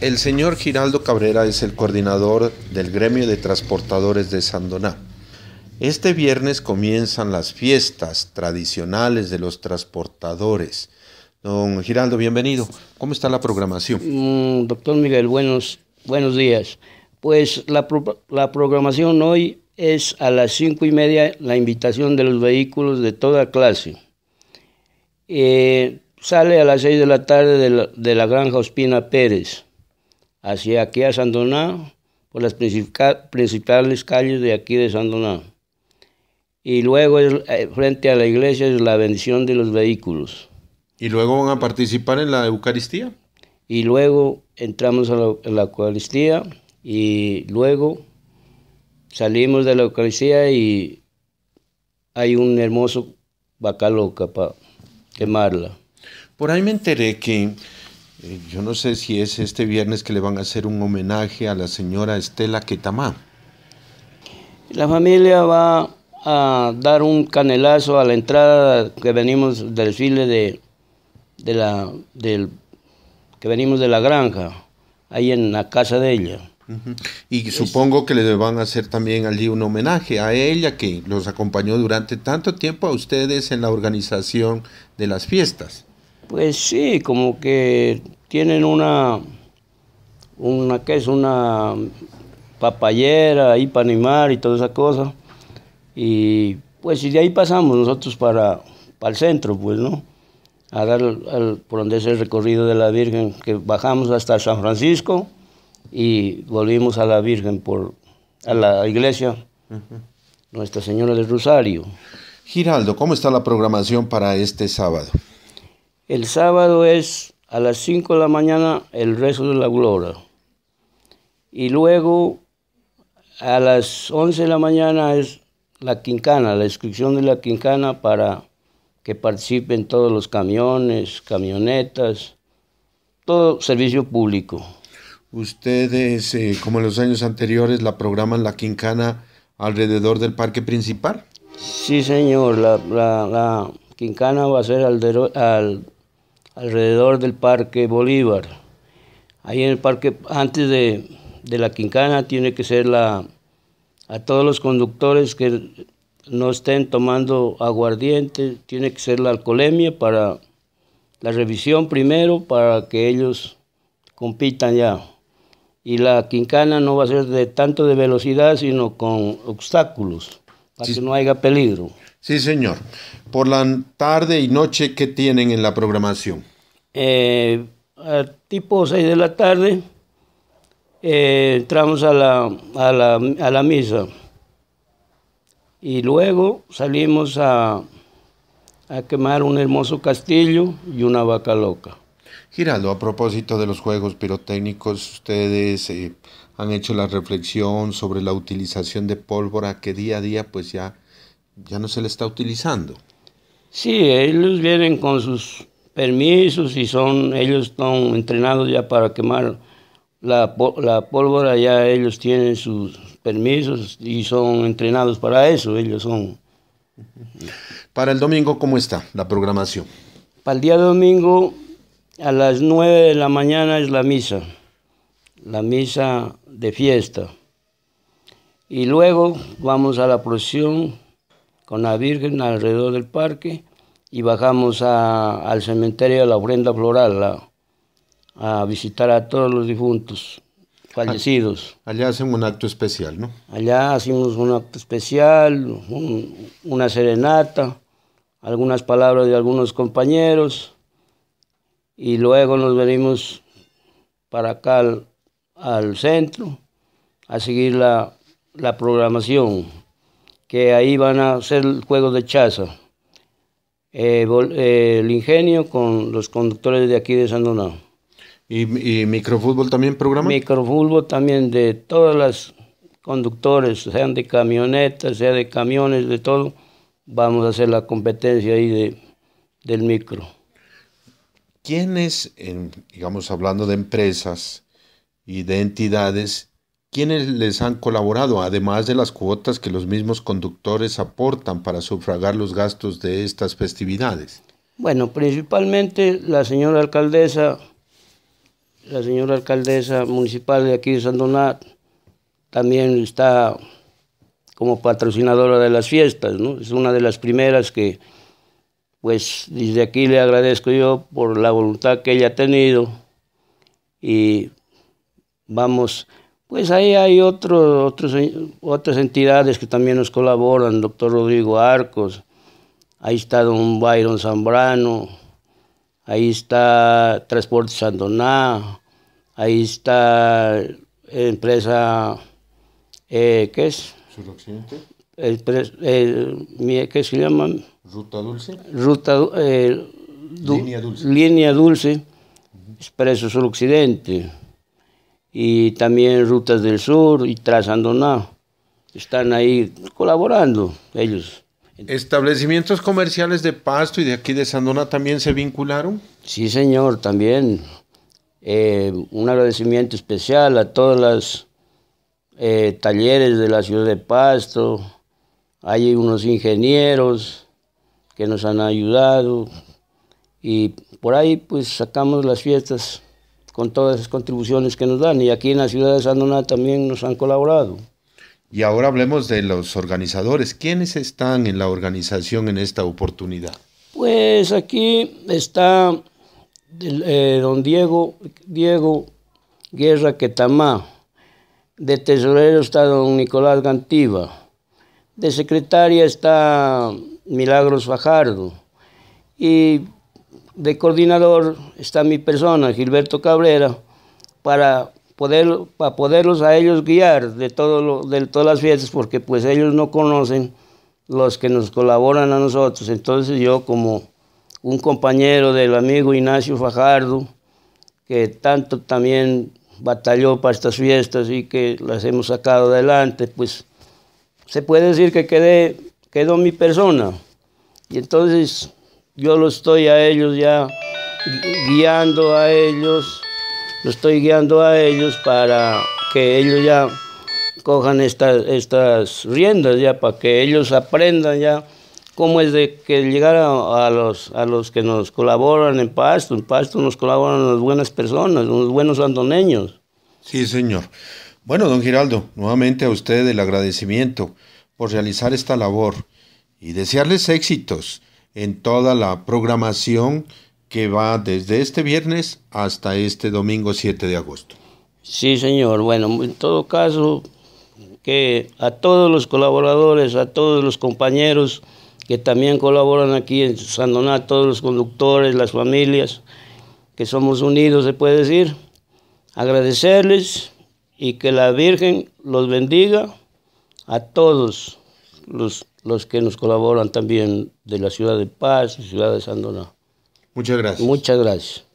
El señor Giraldo Cabrera es el coordinador del Gremio de Transportadores de Sandoná. Este viernes comienzan las fiestas tradicionales de los transportadores. Don Giraldo, bienvenido. ¿Cómo está la programación? Mm, doctor Miguel, buenos, buenos días. Pues la, programación hoy es a las cinco y media la invitación de los vehículos de toda clase. Eh, sale a las seis de la tarde de la granja Ospina Pérez hacia aquí a San Donato, por las principales calles de aquí de San Donato. Y luego eh, frente a la iglesia es la bendición de los vehículos. ¿Y luego van a participar en la Eucaristía? Y luego entramos a la, Eucaristía y luego salimos de la Eucaristía y hay un hermoso vaca para quemarla. Por ahí me enteré que eh, yo no sé si es este viernes que le van a hacer un homenaje a la señora Estela Quetamá. La familia va a dar un canelazo a la entrada que venimos del desfile de, de la, del, que venimos de la granja, ahí en la casa de ella. Y supongo que le van a hacer también allí un homenaje a ella que los acompañó durante tanto tiempo a ustedes en la organización de las fiestas. Pues sí, como que tienen una, una que es una papayera ahí para animar y toda esa cosa. Y pues de ahí pasamos nosotros para, para el centro, pues, ¿no? A dar por donde es el recorrido de la Virgen, que bajamos hasta San Francisco y volvimos a la Virgen por a la iglesia Nuestra Señora del Rosario. Giraldo, ¿cómo está la programación para este sábado? El sábado es a las 5 de la mañana el rezo de la gloria. Y luego a las 11 de la mañana es la quincana, la inscripción de la quincana para que participen todos los camiones, camionetas, todo servicio público. ¿Ustedes, eh, como en los años anteriores, la programan la quincana alrededor del parque principal? Sí, señor, la, quincana va a ser al alrededor del Parque Bolívar. Ahí en el parque, antes de, la quincana, tiene que ser la, a todos los conductores que no estén tomando aguardiente, tiene que ser la alcoholemia para la revisión primero, para que ellos compitan ya. Y la quincana no va a ser de tanto de velocidad, sino con obstáculos para que no haya peligro. Sí, señor. Por la tarde y noche, ¿qué tienen en la programación? Eh, a tipo 6 de la tarde eh, entramos a la, a, la, a la misa y luego salimos a quemar un hermoso castillo y una vaca loca. Giraldo, a propósito de los juegos pirotécnicos, ustedes eh, han hecho la reflexión sobre la utilización de pólvora que día a día pues ya, ya no se le está utilizando. Sí, ellos vienen con sus permisos y son, ellos están entrenados ya para quemar la, la pólvora, ya ellos tienen sus permisos y son entrenados para eso, ellos son. Para el domingo, ¿cómo está la programación? Para el día domingo a las nueve de la mañana es la misa, la misa de fiesta. Y luego vamos a la procesión con la Virgen alrededor del parque y bajamos al cementerio de la ofrenda floral a, visitar a todos los difuntos fallecidos. Allá hacemos un acto especial, ¿no? Allá hacemos un acto especial, una serenata, algunas palabras de algunos compañeros y luego nos venimos para acá al, centro a seguir la, programación, que ahí van a hacer juegos de chaza. Eh, eh, el ingenio con los conductores de aquí de San Donato. ¿Y, ¿Y, microfútbol también programa? Microfútbol también de todas los conductores, sean de camionetas, sea de camiones, de todo, vamos a hacer la competencia ahí de, del micro. ¿quiénes, digamos hablando de empresas y de entidades, quiénes les han colaborado, además de las cuotas que los mismos conductores aportan para sufragar los gastos de estas festividades? Bueno, principalmente la señora alcaldesa, la señora alcaldesa municipal de aquí de San Donat, también está como patrocinadora de las fiestas, ¿no? Es una de las primeras que, pues desde aquí le agradezco yo por la voluntad que ella ha tenido y vamos, pues ahí hay otros, otras entidades que también nos colaboran, doctor Rodrigo Arcos, ahí está don Byron Zambrano, ahí está Transporte Sandoná, ahí está empresa, eh, ¿qué es? Suroccidente el, ¿qué se llama? Ruta dulce. Ruta, eh, línea dulce. Línea dulce, expreso sur occidente. Y también rutas del sur y Trasandoná. Están ahí colaborando ellos. ¿Establecimientos comerciales de Pasto y de aquí de Sandoná también se vincularon? Sí, señor, también. Eh, un agradecimiento especial a todas las eh, talleres de la ciudad de Pasto, hay unos ingenieros que nos han ayudado y por ahí pues sacamos las fiestas con todas las contribuciones que nos dan y aquí en la ciudad de San Donato también nos han colaborado. Y ahora hablemos de los organizadores. ¿Quiénes están en la organización en esta oportunidad? Pues aquí está eh, don Diego, Diego Guerra Quetamá. De tesorero está don Nicolás Gantiva. De secretaria está Milagros Fajardo y de coordinador está mi persona, Gilberto Cabrera, para, poder, para poderlos a ellos guiar de, todo lo, de todas las fiestas, porque pues ellos no conocen los que nos colaboran a nosotros. Entonces yo como un compañero del amigo Ignacio Fajardo, que tanto también batalló para estas fiestas y que las hemos sacado adelante, pues se puede decir que quedé, quedó mi persona. Y entonces yo lo estoy a ellos ya guiando a ellos, lo estoy guiando a ellos para que ellos ya cojan estas, estas riendas ya, para que ellos aprendan ya cómo es de que llegar a, los, a los que nos colaboran en Pasto. En Pasto nos colaboran las buenas personas, los buenos andoneños. Sí, señor. Bueno, don Giraldo, nuevamente a usted el agradecimiento por realizar esta labor y desearles éxitos en toda la programación que va desde este viernes hasta este domingo 7 de agosto. Sí, señor. Bueno, en todo caso, que a todos los colaboradores, a todos los compañeros que también colaboran aquí en San Donato, todos los conductores, las familias, que somos unidos, se puede decir, agradecerles y que la Virgen los bendiga a todos los, los que nos colaboran también de la ciudad de Paz y ciudad de Donato. Muchas gracias. Muchas gracias.